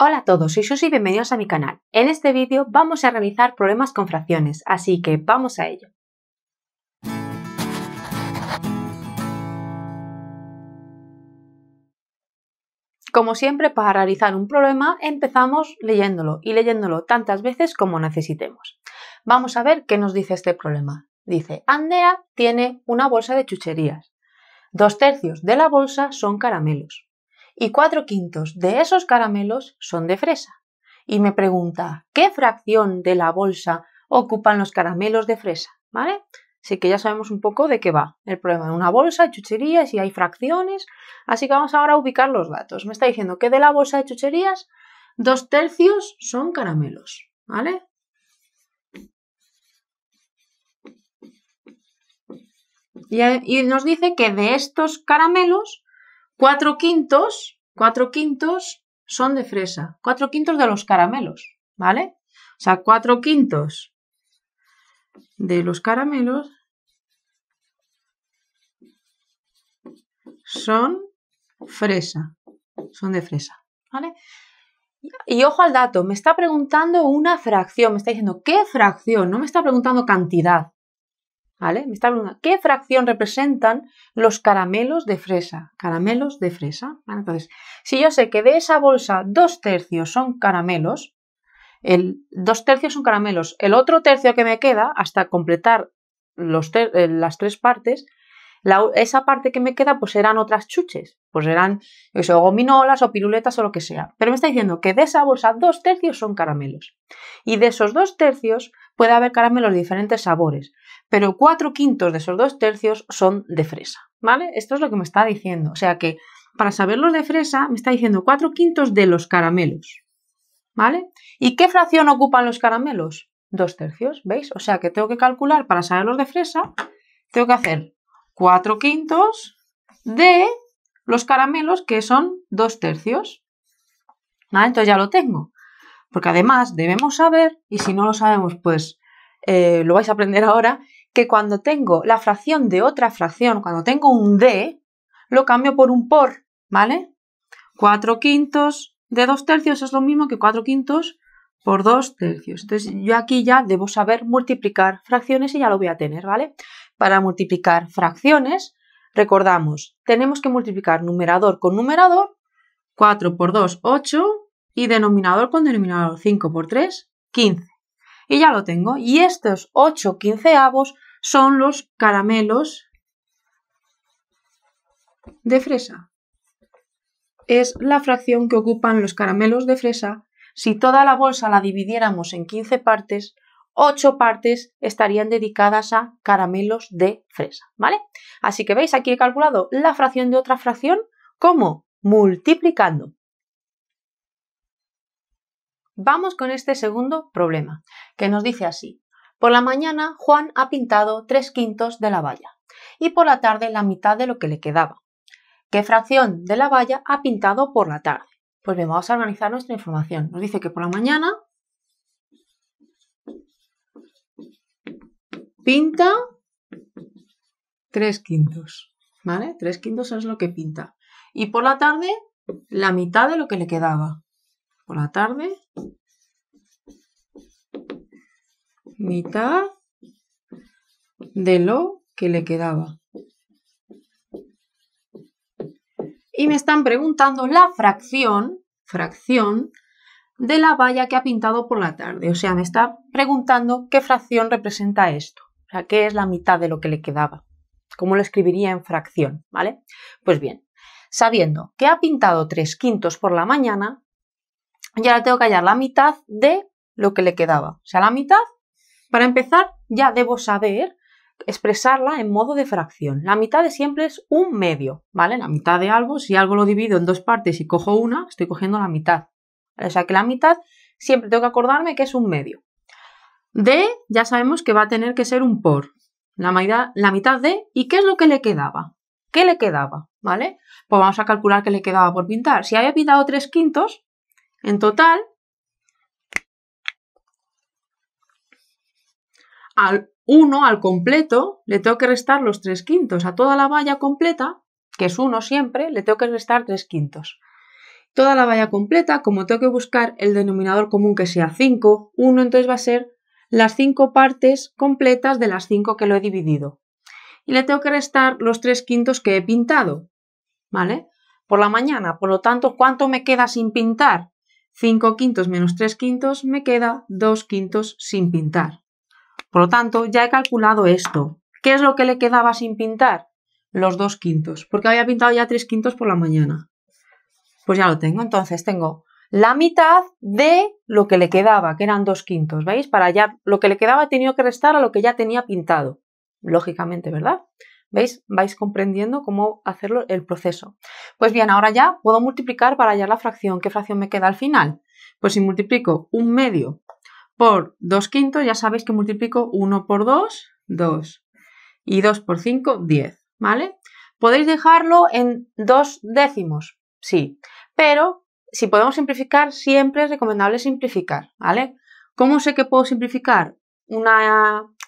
Hola a todos, soy Susy y bienvenidos a mi canal. En este vídeo vamos a realizar problemas con fracciones, así que vamos a ello. Como siempre, para realizar un problema empezamos leyéndolo y leyéndolo tantas veces como necesitemos. Vamos a ver qué nos dice este problema. Dice, Andrea tiene una bolsa de chucherías. Dos tercios de la bolsa son caramelos y cuatro quintos de esos caramelos son de fresa. Y me pregunta, ¿qué fracción de la bolsa ocupan los caramelos de fresa? ¿Vale? Así que ya sabemos un poco de qué va el problema. de una bolsa de chucherías y hay fracciones. Así que vamos ahora a ubicar los datos. Me está diciendo que de la bolsa de chucherías, dos tercios son caramelos. ¿Vale? y nos dice que de estos caramelos, Cuatro quintos, cuatro quintos son de fresa, cuatro quintos de los caramelos, ¿vale? O sea, cuatro quintos de los caramelos son fresa, son de fresa, ¿vale? Y ojo al dato, me está preguntando una fracción, me está diciendo qué fracción, no me está preguntando cantidad, me está ¿qué fracción representan los caramelos de fresa? Caramelos de fresa. Entonces, si yo sé que de esa bolsa dos tercios son caramelos, el dos tercios son caramelos, el otro tercio que me queda, hasta completar eh, las tres partes, esa parte que me queda, pues serán otras chuches, pues serán gominolas o piruletas o lo que sea. Pero me está diciendo que de esa bolsa dos tercios son caramelos. Y de esos dos tercios, puede haber caramelos de diferentes sabores, pero cuatro quintos de esos dos tercios son de fresa, ¿vale? Esto es lo que me está diciendo. O sea que para saber los de fresa me está diciendo cuatro quintos de los caramelos, ¿vale? ¿Y qué fracción ocupan los caramelos? Dos tercios, ¿veis? O sea que tengo que calcular para saber los de fresa, tengo que hacer cuatro quintos de los caramelos que son dos tercios. ¿Vale? Entonces ya lo tengo. Porque además debemos saber, y si no lo sabemos, pues eh, lo vais a aprender ahora, que cuando tengo la fracción de otra fracción, cuando tengo un D, lo cambio por un por, ¿vale? 4 quintos de 2 tercios es lo mismo que 4 quintos por 2 tercios. Entonces yo aquí ya debo saber multiplicar fracciones y ya lo voy a tener, ¿vale? Para multiplicar fracciones, recordamos, tenemos que multiplicar numerador con numerador, 4 por 2, 8, y denominador con denominador 5 por 3, 15. Y ya lo tengo. Y estos 8 quinceavos son los caramelos de fresa. Es la fracción que ocupan los caramelos de fresa. Si toda la bolsa la dividiéramos en 15 partes, 8 partes estarían dedicadas a caramelos de fresa, ¿vale? Así que veis, aquí he calculado la fracción de otra fracción como multiplicando. Vamos con este segundo problema, que nos dice así. Por la mañana Juan ha pintado tres quintos de la valla y por la tarde la mitad de lo que le quedaba. ¿Qué fracción de la valla ha pintado por la tarde? Pues bien, vamos a organizar nuestra información. Nos dice que por la mañana pinta tres quintos, ¿vale? Tres quintos es lo que pinta. Y por la tarde la mitad de lo que le quedaba por la tarde. Mitad de lo que le quedaba. Y me están preguntando la fracción, fracción de la valla que ha pintado por la tarde. O sea, me está preguntando qué fracción representa esto. O sea, qué es la mitad de lo que le quedaba. ¿Cómo lo escribiría en fracción? ¿Vale? Pues bien, sabiendo que ha pintado tres quintos por la mañana, y ahora tengo que hallar la mitad de lo que le quedaba. O sea, la mitad, para empezar, ya debo saber expresarla en modo de fracción. La mitad de siempre es un medio, ¿vale? La mitad de algo, si algo lo divido en dos partes y cojo una, estoy cogiendo la mitad. O sea que la mitad siempre tengo que acordarme que es un medio. De, ya sabemos que va a tener que ser un por. La mitad, la mitad de, ¿y qué es lo que le quedaba? ¿Qué le quedaba? ¿Vale? Pues vamos a calcular qué le quedaba por pintar. Si había pintado tres quintos, en total, al 1, al completo, le tengo que restar los 3 quintos. A toda la valla completa, que es 1 siempre, le tengo que restar 3 quintos. Toda la valla completa, como tengo que buscar el denominador común que sea 5, 1 entonces va a ser las 5 partes completas de las 5 que lo he dividido. Y le tengo que restar los 3 quintos que he pintado, ¿vale? Por la mañana, por lo tanto, ¿cuánto me queda sin pintar? 5 quintos menos 3 quintos me queda 2 quintos sin pintar. Por lo tanto, ya he calculado esto. ¿Qué es lo que le quedaba sin pintar? Los 2 quintos, porque había pintado ya 3 quintos por la mañana. Pues ya lo tengo, entonces tengo la mitad de lo que le quedaba, que eran 2 quintos, ¿veis? Para ya lo que le quedaba ha tenido que restar a lo que ya tenía pintado. Lógicamente, ¿verdad? ¿Veis? Vais comprendiendo cómo hacerlo el proceso. Pues bien, ahora ya puedo multiplicar para hallar la fracción. ¿Qué fracción me queda al final? Pues si multiplico un medio por dos quintos, ya sabéis que multiplico uno por 2, dos. Y dos por cinco, 10. ¿Vale? ¿Podéis dejarlo en dos décimos? Sí. Pero si podemos simplificar, siempre es recomendable simplificar. ¿Vale? ¿Cómo sé que puedo simplificar?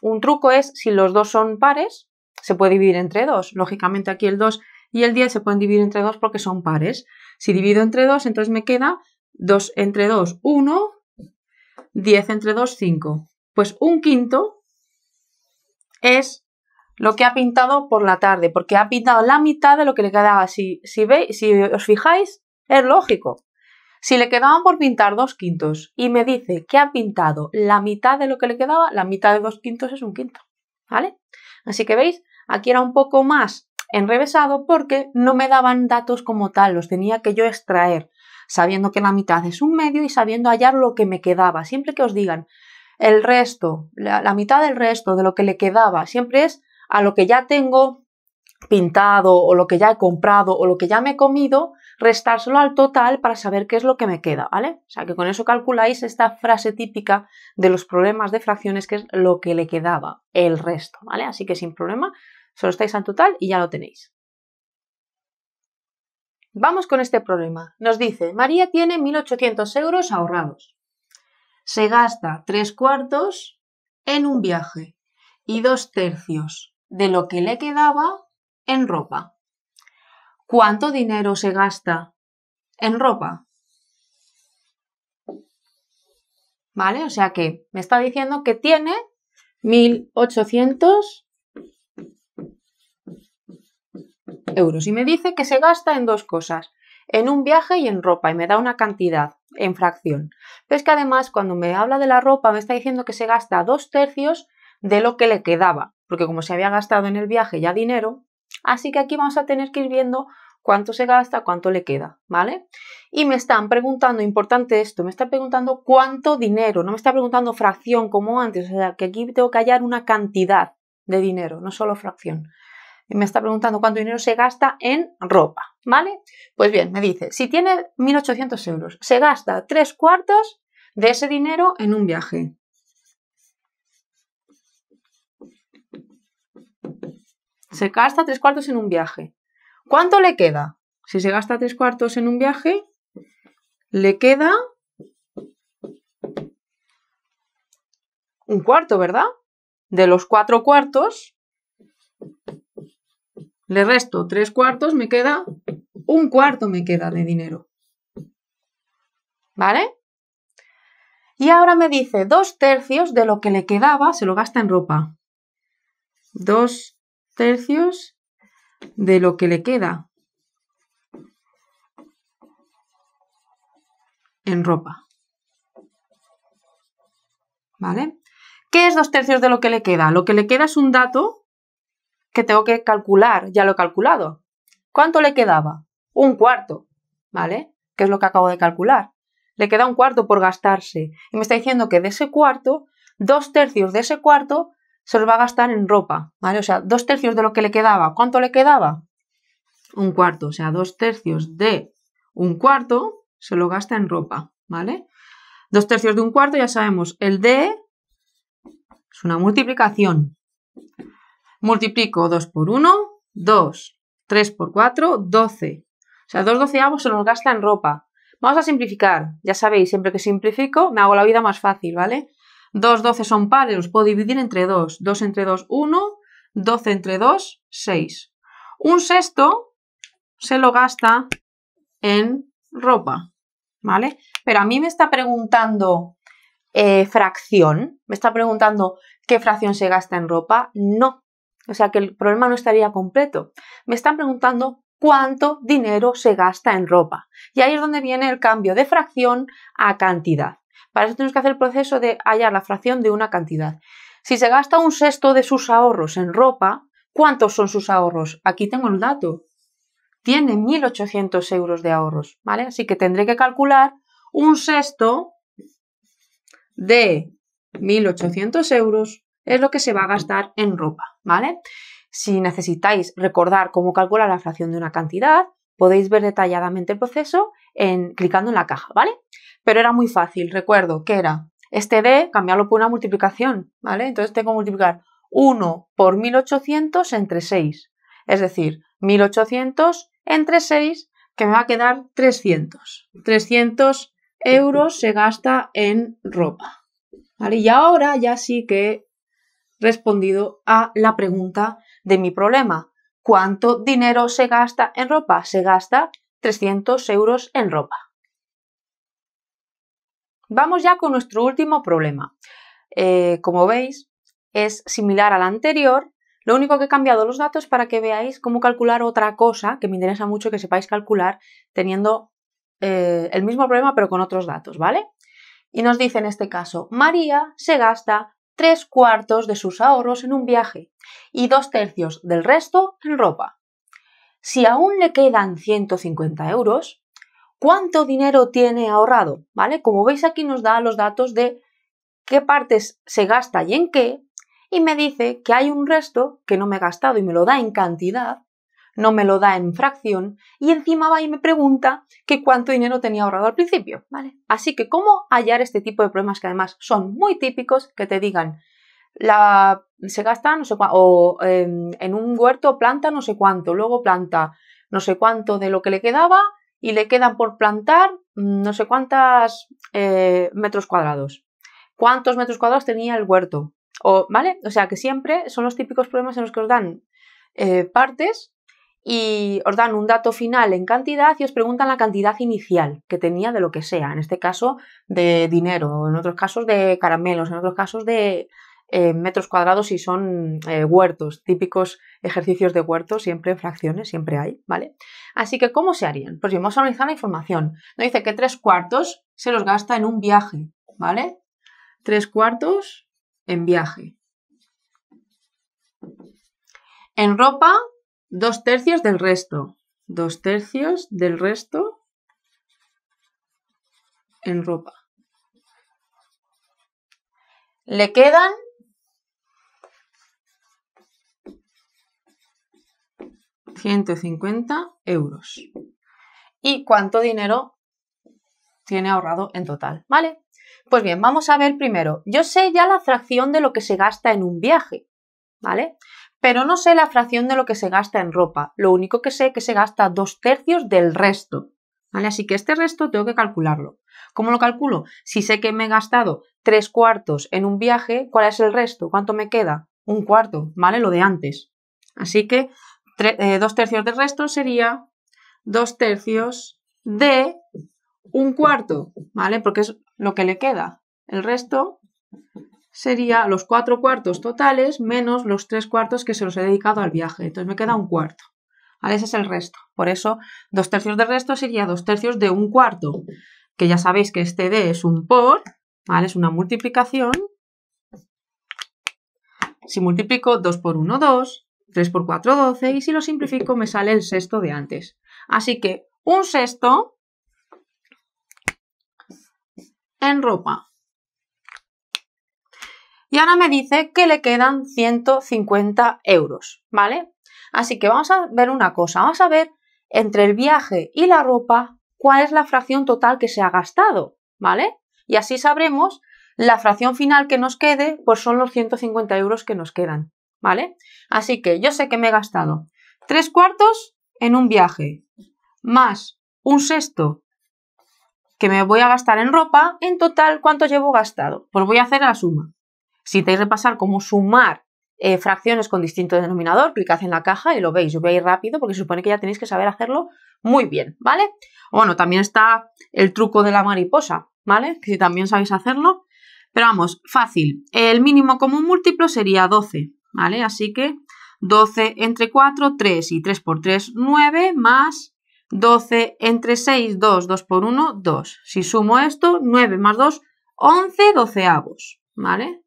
un truco es si los dos son pares, se puede dividir entre dos. Lógicamente aquí el 2 y el 10 se pueden dividir entre dos porque son pares. Si divido entre 2, entonces me queda 2 entre 2, 1, 10 entre 2, 5. Pues un quinto es lo que ha pintado por la tarde, porque ha pintado la mitad de lo que le quedaba. Si, si, si os fijáis, es lógico. Si le quedaban por pintar dos quintos y me dice que ha pintado la mitad de lo que le quedaba, la mitad de dos quintos es un quinto. ¿Vale? Así que veis Aquí era un poco más enrevesado porque no me daban datos como tal, los tenía que yo extraer, sabiendo que la mitad es un medio y sabiendo hallar lo que me quedaba. Siempre que os digan el resto, la, mitad del resto de lo que le quedaba, siempre es a lo que ya tengo pintado o lo que ya he comprado o lo que ya me he comido, restárselo al total para saber qué es lo que me queda, ¿vale? O sea que con eso calculáis esta frase típica de los problemas de fracciones que es lo que le quedaba, el resto, ¿vale? Así que sin problema Solo estáis en total y ya lo tenéis. Vamos con este problema. Nos dice, María tiene 1.800 euros ahorrados. Se gasta tres cuartos en un viaje y dos tercios de lo que le quedaba en ropa. ¿Cuánto dinero se gasta en ropa? ¿Vale? O sea que me está diciendo que tiene 1.800 euros y me dice que se gasta en dos cosas, en un viaje y en ropa y me da una cantidad en fracción. Pero es que además cuando me habla de la ropa me está diciendo que se gasta dos tercios de lo que le quedaba, porque como se había gastado en el viaje ya dinero, así que aquí vamos a tener que ir viendo cuánto se gasta, cuánto le queda, ¿vale? Y me están preguntando, importante esto, me están preguntando cuánto dinero, no me está preguntando fracción como antes, o sea, que aquí tengo que hallar una cantidad de dinero, no solo fracción me está preguntando cuánto dinero se gasta en ropa, ¿vale? Pues bien, me dice, si tiene 1.800 euros, se gasta tres cuartos de ese dinero en un viaje. Se gasta tres cuartos en un viaje. ¿Cuánto le queda? Si se gasta tres cuartos en un viaje, le queda un cuarto, ¿verdad? De los cuatro cuartos, le resto tres cuartos, me queda un cuarto me queda de dinero. ¿Vale? Y ahora me dice dos tercios de lo que le quedaba se lo gasta en ropa. Dos tercios de lo que le queda en ropa. ¿Vale? ¿Qué es dos tercios de lo que le queda? Lo que le queda es un dato que tengo que calcular, ya lo he calculado. ¿Cuánto le quedaba? Un cuarto, ¿vale? Que es lo que acabo de calcular. Le queda un cuarto por gastarse. Y me está diciendo que de ese cuarto, dos tercios de ese cuarto se lo va a gastar en ropa, ¿vale? O sea, dos tercios de lo que le quedaba. ¿Cuánto le quedaba? Un cuarto, o sea, dos tercios de un cuarto se lo gasta en ropa, ¿vale? Dos tercios de un cuarto, ya sabemos, el de es una multiplicación. Multiplico 2 por 1, 2. 3 por 4, 12. O sea, 2 doceavos se nos gasta en ropa. Vamos a simplificar. Ya sabéis, siempre que simplifico me hago la vida más fácil, ¿vale? 2 12 son pares, los puedo dividir entre 2. 2 entre 2, 1. 12 entre 2, 6. Un sexto se lo gasta en ropa, ¿vale? Pero a mí me está preguntando eh, fracción, me está preguntando qué fracción se gasta en ropa. No, o sea que el problema no estaría completo. Me están preguntando cuánto dinero se gasta en ropa. Y ahí es donde viene el cambio de fracción a cantidad. Para eso tenemos que hacer el proceso de hallar la fracción de una cantidad. Si se gasta un sexto de sus ahorros en ropa, ¿cuántos son sus ahorros? Aquí tengo el dato. Tiene 1.800 euros de ahorros, ¿vale? Así que tendré que calcular un sexto de 1.800 euros es lo que se va a gastar en ropa, ¿vale? Si necesitáis recordar cómo calcular la fracción de una cantidad, podéis ver detalladamente el proceso en, clicando en la caja, ¿vale? Pero era muy fácil, recuerdo que era este D, cambiarlo por una multiplicación, ¿vale? Entonces tengo que multiplicar 1 por 1800 entre 6, es decir, 1800 entre 6 que me va a quedar 300. 300 euros se gasta en ropa. ¿vale? Y ahora ya sí que respondido a la pregunta de mi problema. ¿Cuánto dinero se gasta en ropa? Se gasta 300 euros en ropa. Vamos ya con nuestro último problema. Eh, como veis, es similar al anterior. Lo único que he cambiado los datos para que veáis cómo calcular otra cosa que me interesa mucho que sepáis calcular teniendo eh, el mismo problema pero con otros datos, ¿vale? Y nos dice en este caso, María se gasta tres cuartos de sus ahorros en un viaje y dos tercios del resto en ropa. Si aún le quedan 150 euros, ¿cuánto dinero tiene ahorrado? ¿Vale? Como veis aquí nos da los datos de qué partes se gasta y en qué, y me dice que hay un resto que no me he gastado y me lo da en cantidad no me lo da en fracción y encima va y me pregunta que cuánto dinero tenía ahorrado al principio, ¿vale? Así que cómo hallar este tipo de problemas que además son muy típicos que te digan la se gasta no sé cuánto o em, en un huerto planta no sé cuánto, luego planta no sé cuánto de lo que le quedaba y le quedan por plantar mm, no sé cuántos eh, metros cuadrados. ¿Cuántos metros cuadrados tenía el huerto? O, ¿Vale? O sea que siempre son los típicos problemas en los que os dan eh, partes y os dan un dato final en cantidad y os preguntan la cantidad inicial que tenía de lo que sea, en este caso de dinero, en otros casos de caramelos, en otros casos de eh, metros cuadrados si son eh, huertos, típicos ejercicios de huertos, siempre en fracciones, siempre hay, ¿vale? Así que, ¿cómo se harían? Pues vamos a analizar la información. Nos dice que tres cuartos se los gasta en un viaje, ¿vale? Tres cuartos en viaje. En ropa, Dos tercios del resto. Dos tercios del resto en ropa. Le quedan $150 euros. ¿Y cuánto dinero tiene ahorrado en total? ¿Vale? Pues bien, vamos a ver primero. Yo sé ya la fracción de lo que se gasta en un viaje. ¿Vale? pero no sé la fracción de lo que se gasta en ropa. Lo único que sé es que se gasta dos tercios del resto. ¿Vale? Así que este resto tengo que calcularlo. ¿Cómo lo calculo? Si sé que me he gastado tres cuartos en un viaje, ¿cuál es el resto? ¿Cuánto me queda? Un cuarto, ¿vale? Lo de antes. Así que eh, dos tercios del resto sería dos tercios de un cuarto, ¿vale? Porque es lo que le queda. El resto sería los cuatro cuartos totales menos los tres cuartos que se los he dedicado al viaje. Entonces me queda un cuarto. ¿Vale? Ese es el resto. Por eso, dos tercios del resto sería dos tercios de un cuarto, que ya sabéis que este D es un por, Es una multiplicación. Si multiplico 2 por 1, 2, 3 por 4, 12, y si lo simplifico me sale el sexto de antes. Así que un sexto en ropa y ahora me dice que le quedan 150 euros, ¿vale? Así que vamos a ver una cosa, vamos a ver entre el viaje y la ropa cuál es la fracción total que se ha gastado, ¿vale? Y así sabremos la fracción final que nos quede, pues son los 150 euros que nos quedan, ¿vale? Así que yo sé que me he gastado tres cuartos en un viaje, más un sexto que me voy a gastar en ropa, en total, ¿cuánto llevo gastado? Pues voy a hacer la suma. Si que repasar cómo sumar eh, fracciones con distinto denominador, clicad en la caja y lo veis. Yo veis rápido porque se supone que ya tenéis que saber hacerlo muy bien, ¿vale? Bueno, también está el truco de la mariposa, ¿vale? Que si también sabéis hacerlo. Pero vamos, fácil. El mínimo común múltiplo sería 12, ¿vale? Así que 12 entre 4, 3 y 3 por 3, 9 más 12 entre 6, 2, 2 por 1, 2. Si sumo esto, 9 más 2, 11 doceavos, ¿vale?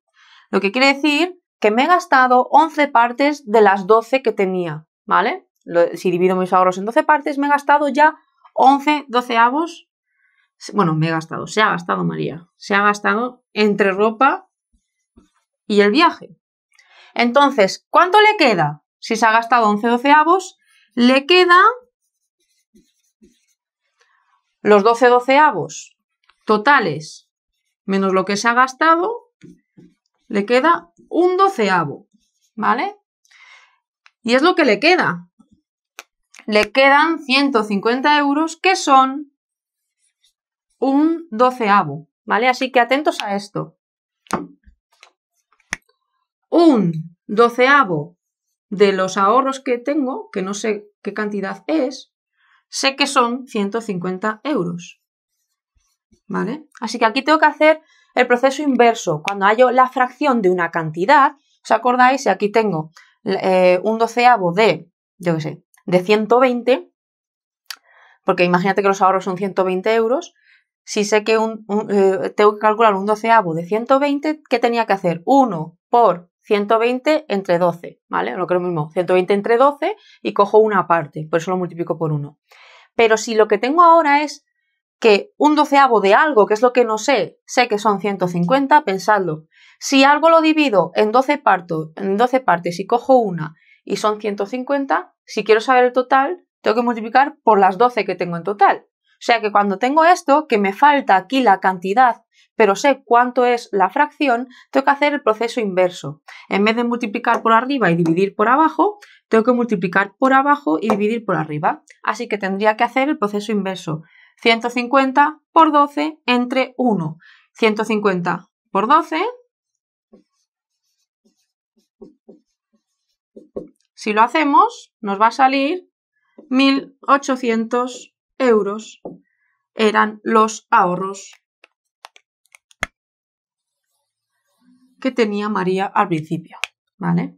Lo que quiere decir que me he gastado 11 partes de las 12 que tenía, ¿vale? si divido mis ahorros en 12 partes, me he gastado ya 11 doceavos. Bueno, me he gastado, se ha gastado María, se ha gastado entre ropa y el viaje. Entonces, ¿cuánto le queda? Si se ha gastado 11 doceavos, le queda los 12 doceavos totales menos lo que se ha gastado le queda un doceavo, ¿vale? Y es lo que le queda. Le quedan 150 euros que son un doceavo, ¿vale? Así que atentos a esto. Un doceavo de los ahorros que tengo, que no sé qué cantidad es, sé que son 150 euros. ¿Vale? Así que aquí tengo que hacer el proceso inverso, cuando hallo la fracción de una cantidad, ¿os acordáis? Si aquí tengo eh, un doceavo de, yo qué sé, de 120, porque imagínate que los ahorros son 120 euros, si sé que eh, tengo que calcular un doceavo de 120, ¿qué tenía que hacer? 1 por 120 entre 12, ¿vale? Lo que es lo mismo, 120 entre 12 y cojo una parte, por eso lo multiplico por 1. Pero si lo que tengo ahora es que un doceavo de algo, que es lo que no sé, sé que son 150, pensadlo. Si algo lo divido en 12, en partes y cojo una y son 150, si quiero saber el total, tengo que multiplicar por las 12 que tengo en total. O sea que cuando tengo esto, que me falta aquí la cantidad, pero sé cuánto es la fracción, tengo que hacer el proceso inverso. En vez de multiplicar por arriba y dividir por abajo, tengo que multiplicar por abajo y dividir por arriba. Así que tendría que hacer el proceso inverso. 150 por 12 entre 1. 150 por 12. Si lo hacemos, nos va a salir 1.800 euros. Eran los ahorros que tenía María al principio. ¿Vale?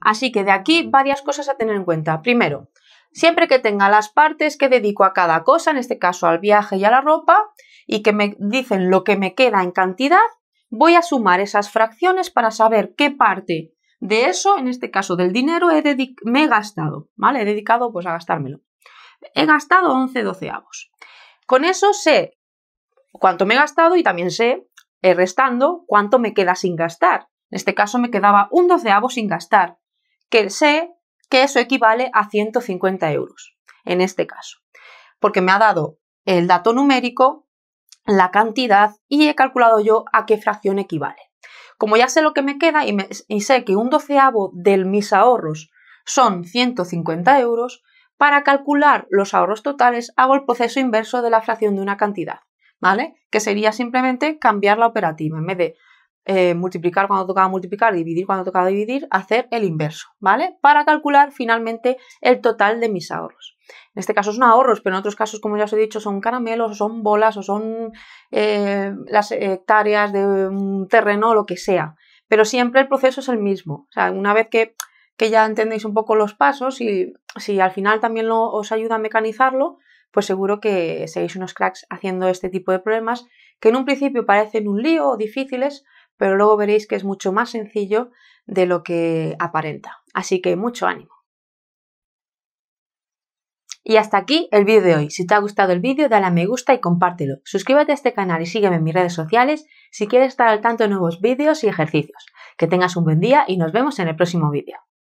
Así que de aquí varias cosas a tener en cuenta. Primero, siempre que tenga las partes que dedico a cada cosa, en este caso al viaje y a la ropa, y que me dicen lo que me queda en cantidad, voy a sumar esas fracciones para saber qué parte de eso, en este caso del dinero, he me he gastado, ¿vale? He dedicado pues a gastármelo. He gastado 11 doceavos. Con eso sé cuánto me he gastado y también sé, eh, restando, cuánto me queda sin gastar. En este caso me quedaba un doceavo sin gastar, que sé que eso equivale a 150 euros en este caso, porque me ha dado el dato numérico, la cantidad y he calculado yo a qué fracción equivale. Como ya sé lo que me queda y, sé que un doceavo de mis ahorros son 150 euros, para calcular los ahorros totales hago el proceso inverso de la fracción de una cantidad, ¿vale? Que sería simplemente cambiar la operativa. En vez de eh, multiplicar cuando tocaba multiplicar, dividir cuando tocaba dividir, hacer el inverso, ¿vale? Para calcular finalmente el total de mis ahorros. En este caso son ahorros, pero en otros casos, como ya os he dicho, son caramelos, o son bolas, o son eh, las hectáreas de un terreno, o lo que sea. Pero siempre el proceso es el mismo. O sea, una vez que, ya entendéis un poco los pasos y si al final también os ayuda a mecanizarlo, pues seguro que seguís unos cracks haciendo este tipo de problemas que en un principio parecen un lío o difíciles, pero luego veréis que es mucho más sencillo de lo que aparenta. Así que mucho ánimo. Y hasta aquí el vídeo de hoy. Si te ha gustado el vídeo, dale a me gusta y compártelo. Suscríbete a este canal y sígueme en mis redes sociales si quieres estar al tanto de nuevos vídeos y ejercicios. Que tengas un buen día y nos vemos en el próximo vídeo.